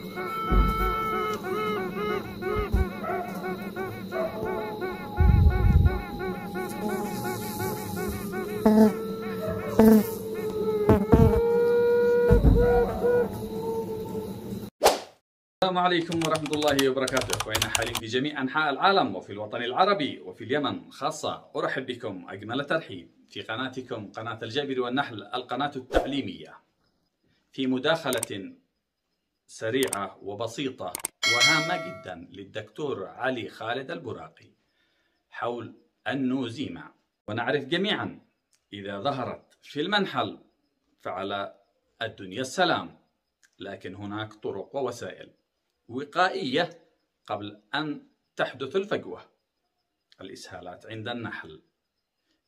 السلام عليكم ورحمة الله وبركاته أخواننا حاليا في جميع أنحاء العالم وفي الوطن العربي وفي اليمن خاصة أرحب بكم أجمل ترحيب في قناتكم قناة الجابر والنحل القناة التعليمية في مداخلة سريعة وبسيطة وهامة جدا للدكتور علي خالد البراقي حول النوزيما ونعرف جميعا إذا ظهرت في المنحل فعلى الدنيا السلام لكن هناك طرق ووسائل وقائية قبل أن تحدث الفجوة الإسهالات عند النحل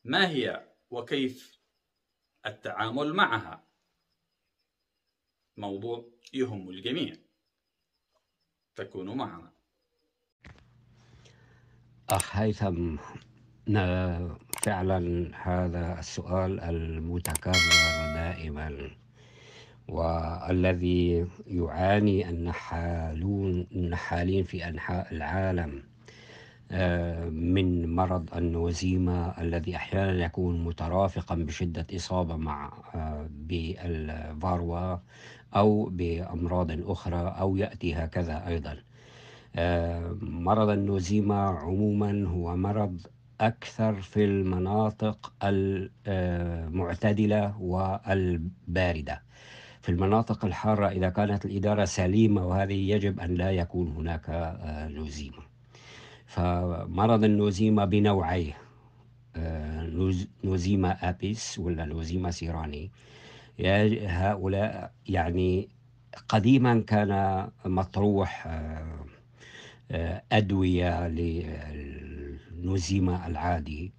ما هي وكيف التعامل معها موضوع يهم الجميع فكونوا معنا أخ هيثم فعلا هذا السؤال المتكرر دائما والذي يعاني النحالون النحالين في أنحاء العالم آه، من مرض النوزيمة الذي أحيانا يكون مترافقا بشدة إصابة مع آه، بالفاروا أو بأمراض أخرى أو يأتي هكذا أيضا آه، مرض النوزيما عموما هو مرض أكثر في المناطق المعتدلة والباردة في المناطق الحارة إذا كانت الإدارة سليمة وهذه يجب أن لا يكون هناك آه، نوزيما فمرض النوزيما بنوعيه آه، نوزيما أبيس ولا نوزيما سيراني هؤلاء يعني قديما كان مطروح آه، آه، أدوية للنزيمة العادي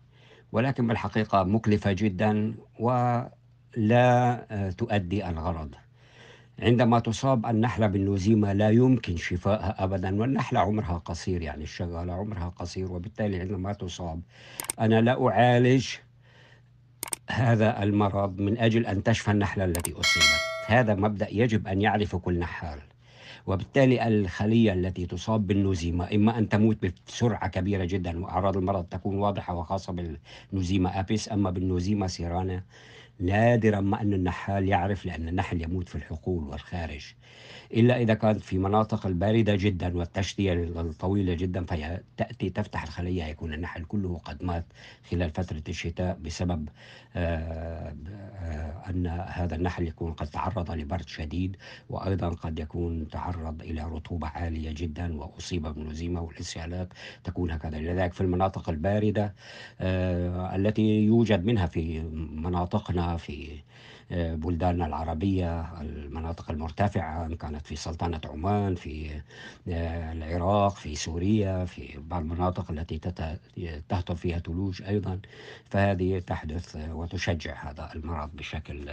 ولكن بالحقيقة مكلفة جدا ولا آه، تؤدي الغرض عندما تصاب النحلة بالنزيمة لا يمكن شفائها أبدا والنحلة عمرها قصير يعني الشغالة عمرها قصير وبالتالي عندما تصاب أنا لا أعالج هذا المرض من أجل أن تشفى النحلة التي أصيبت هذا مبدأ يجب أن يعرف كل نحال وبالتالي الخلية التي تصاب بالنزيمة إما أن تموت بسرعة كبيرة جدا وأعراض المرض تكون واضحة وخاصة بالنزيمة أبيس أما بالنزيمة سيرانا نادرا ما أن النحال يعرف لأن النحل يموت في الحقول والخارج إلا إذا كانت في مناطق الباردة جدا والتشتية الطويلة جدا فتأتي تفتح الخلية يكون النحل كله قد مات خلال فترة الشتاء بسبب آه، آه، أن هذا النحل يكون قد تعرض لبرد شديد وأيضا قد يكون تعرض إلى رطوبة عالية جدا وأصيب بالنزيمة والانسيالات تكون هكذا لذلك في المناطق الباردة آه، التي يوجد منها في مناطقنا في آه، بلداننا العربية المناطق المرتفعة إن كانت في سلطنة عمان في آه، العراق في سوريا في بعض المناطق التي تهطل فيها ثلوج أيضا فهذه تحدث آه، وتشجع هذا المرض بشكل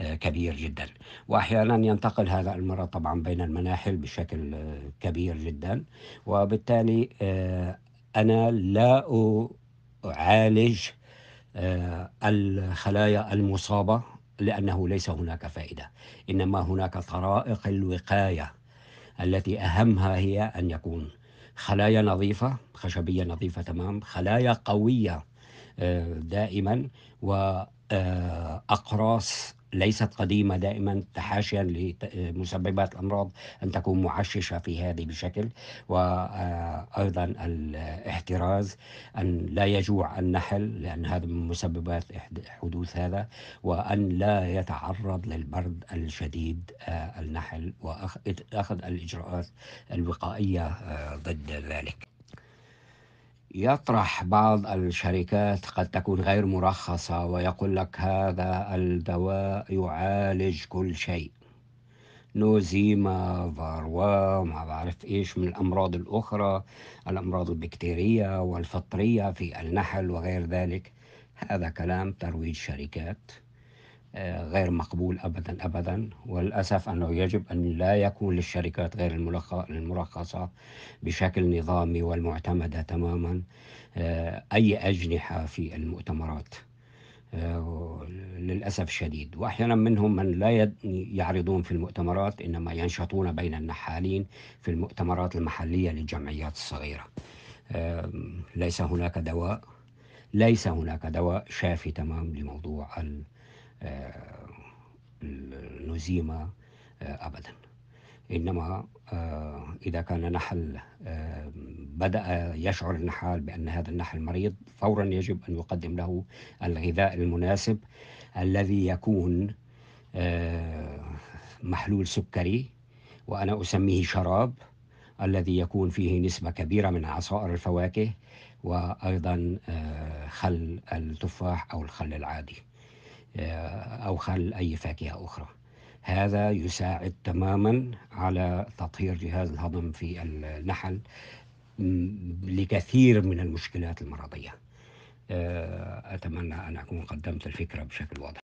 كبير جدا وأحيانا ينتقل هذا المرض طبعا بين المناحل بشكل كبير جدا وبالتالي أنا لا أعالج آه، الخلايا المصابة لأنه ليس هناك فائدة إنما هناك طرائق الوقاية التي أهمها هي أن يكون خلايا نظيفة خشبية نظيفة تمام خلايا قوية آه، دائما وأقراص آه، ليست قديمة دائما تحاشيا لمسببات الأمراض أن تكون معششة في هذه بشكل وأيضا الاحتراز أن لا يجوع النحل لأن هذا من مسببات حدوث هذا وأن لا يتعرض للبرد الشديد آه، النحل وأخذ الإجراءات الوقائية آه، ضد ذلك يطرح بعض الشركات قد تكون غير مرخصة ويقول لك هذا الدواء يعالج كل شيء نوزيما فاروا ما بعرف ايش من الامراض الاخرى الامراض البكتيريه والفطريه في النحل وغير ذلك هذا كلام ترويج شركات غير مقبول ابدا ابدا وللاسف انه يجب ان لا يكون للشركات غير المرخصه بشكل نظامي والمعتمده تماما آه، اي اجنحه في المؤتمرات آه، للاسف الشديد واحيانا منهم من لا يعرضون في المؤتمرات انما ينشطون بين النحالين في المؤتمرات المحليه للجمعيات الصغيره ليس هناك دواء ليس هناك دواء شافي تمام لموضوع ال آه، نزيمة آه، أبدا إنما آه، إذا كان نحل بدأ يشعر النحال بأن هذا النحل مريض فورا يجب أن يقدم له الغذاء المناسب الذي يكون محلول سكري وأنا أسميه شراب الذي يكون فيه نسبة كبيرة من عصائر الفواكه وأيضا خل التفاح أو الخل العادي آه، أو خل أي فاكهة أخرى هذا يساعد تماما على تطهير جهاز الهضم في النحل لكثير من المشكلات المرضية آه، أتمنى أن أكون قدمت الفكرة بشكل واضح